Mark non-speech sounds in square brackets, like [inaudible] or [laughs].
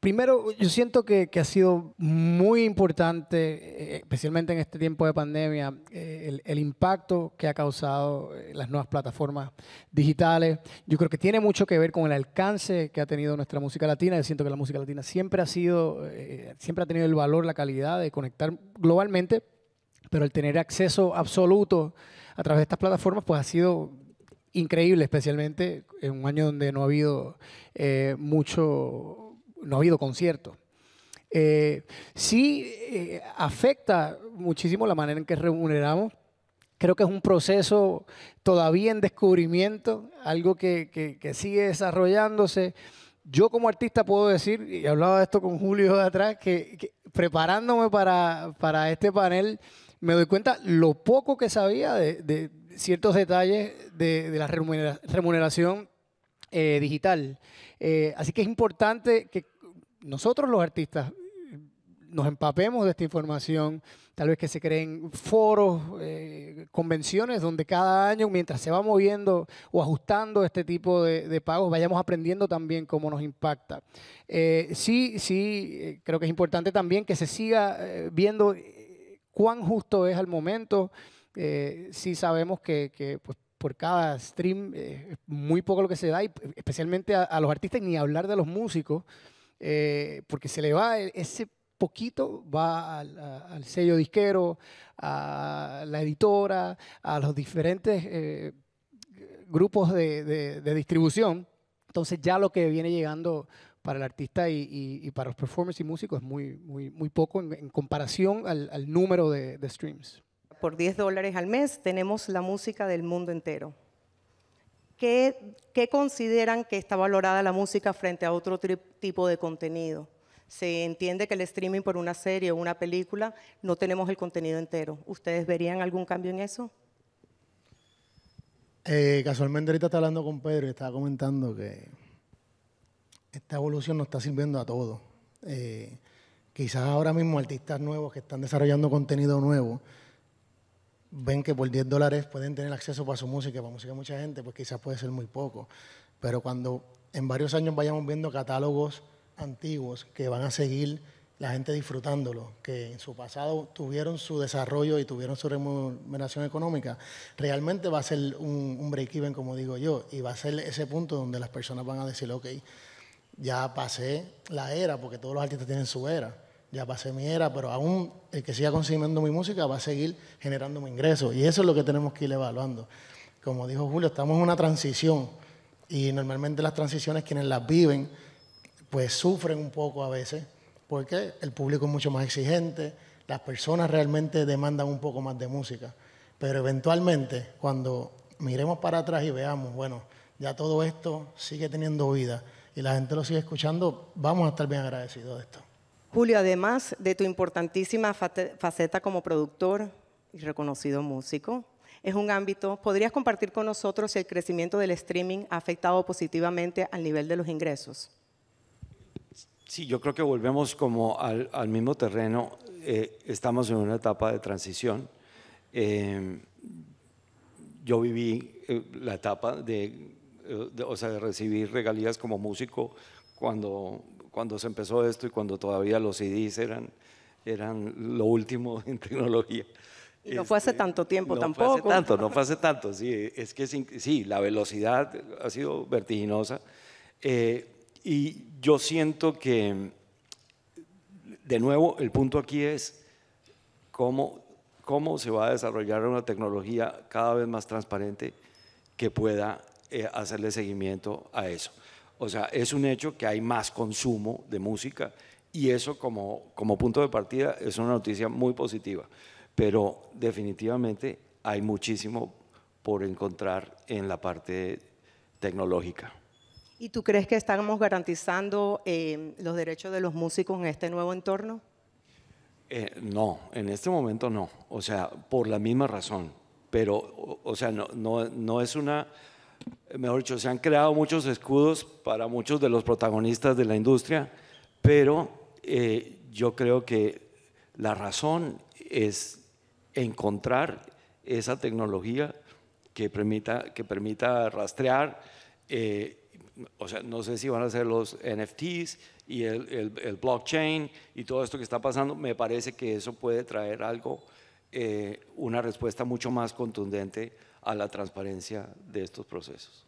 Primero, yo siento que, ha sido muy importante, eh, especialmente en este tiempo de pandemia, eh, el, impacto que ha causado eh, las nuevas plataformas digitales. Yo creo que tiene mucho que ver con el alcance que ha tenido nuestra música latina. Yo siento que la música latina siempre ha sido, siempre ha tenido el valor, la calidad de conectar globalmente, pero el tener acceso absoluto a través de estas plataformas, pues ha sido increíble, especialmente en un año donde no ha habido mucho no ha habido concierto. Eh, sí eh, afecta muchísimo la manera en que remuneramos. Creo que es un proceso todavía en descubrimiento, algo que, sigue desarrollándose. Yo como artista puedo decir, y hablaba de esto con Julio de atrás, que, preparándome para, este panel, me doy cuenta lo poco que sabía de, ciertos detalles de, de la remuneración eh, digital. Eh, así que es importante que nosotros los artistas eh, nos empapemos de esta información, tal vez que se creen foros, convenciones donde cada año, mientras se va moviendo o ajustando este tipo de, pagos, vayamos aprendiendo también cómo nos impacta. sí, sí, creo que es importante también que se siga viendo cuán justo es al momento. si sabemos que, que pues, por cada stream, eh, es muy poco lo que se da, y especialmente a, los artistas, ni hablar de los músicos, eh, porque se le va e, ese poquito, va al, sello disquero, a la editora, a los diferentes eh, grupos de, distribución. Entonces ya lo que viene llegando para el artista y, para los performers y músicos es muy, muy, poco en, comparación al, número de streams por 10 dólares al mes tenemos la música del mundo entero. ¿Qué, consideran que está valorada la música frente a otro tipo de contenido? Se entiende que el streaming por una serie o una película no tenemos el contenido entero. ¿Ustedes verían algún cambio en eso? Eh, casualmente ahorita estaba hablando con Pedro y estaba comentando que esta evolución nos está sirviendo a todos. Eh, quizás ahora mismo artistas nuevos que están desarrollando contenido nuevo ven que por 10 dólares pueden tener acceso para su música, para música de mucha gente, pues quizás puede ser muy poco. Pero cuando en varios años vayamos viendo catálogos antiguos que van a seguir la gente disfrutándolo, que en su pasado tuvieron su desarrollo y tuvieron su remuneración económica, realmente va a ser un, un break-even, como digo yo, y va a ser ese punto donde las personas van a decir, ok, ya pasé la era, porque todos los artistas tienen su era ya pasé mi era, pero aún el que siga consumiendo mi música va a seguir generando mi ingreso. Y eso es lo que tenemos que ir evaluando. Como dijo Julio, estamos en una transición y normalmente las transiciones quienes las viven, pues sufren un poco a veces, porque el público es mucho más exigente, las personas realmente demandan un poco más de música. Pero eventualmente, cuando miremos para atrás y veamos, bueno, ya todo esto sigue teniendo vida y la gente lo sigue escuchando, vamos a estar bien agradecidos de esto. Julio, además de tu importantísima faceta como productor y reconocido músico, es un ámbito, ¿podrías compartir con nosotros si el crecimiento del streaming ha afectado positivamente al nivel de los ingresos? Sí, yo creo que volvemos como al, mismo terreno. Eh, estamos en una etapa de transición. Em, yo viví eh, la etapa eh, de, o sea, de recibir regalías como músico cuando cuando se empezó esto y cuando todavía los CDs eran, eran lo último [laughs] en tecnología. no fue hace este, tanto tiempo tampoco. No fue hace tanto, no fue hace tanto. Sí, es que sí, la velocidad ha sido vertiginosa. Eh, y yo siento que, de nuevo, el punto aquí es cómo, cómo se va a desarrollar una tecnología cada vez más transparente que pueda eh, hacerle seguimiento a eso. O sea, es un hecho que hay más consumo de música y eso como, como punto de partida es una noticia muy positiva. Pero definitivamente hay muchísimo por encontrar en la parte tecnológica. ¿Y tú crees que estamos garantizando em, los derechos de los músicos en este nuevo entorno? Eh, no, en este momento no. O sea, por la misma razón. Pero, o, sea, no, no, no es una mejor dicho, se han creado muchos escudos para muchos de los protagonistas de la industria, pero eh, yo creo que la razón es encontrar esa tecnología que permita, que permita rastrear, eh, o sea, no sé si van a ser los NFTs y el, blockchain y todo esto que está pasando, me parece que eso puede traer algo, eh, una respuesta mucho más contundente a la transparencia de estos procesos.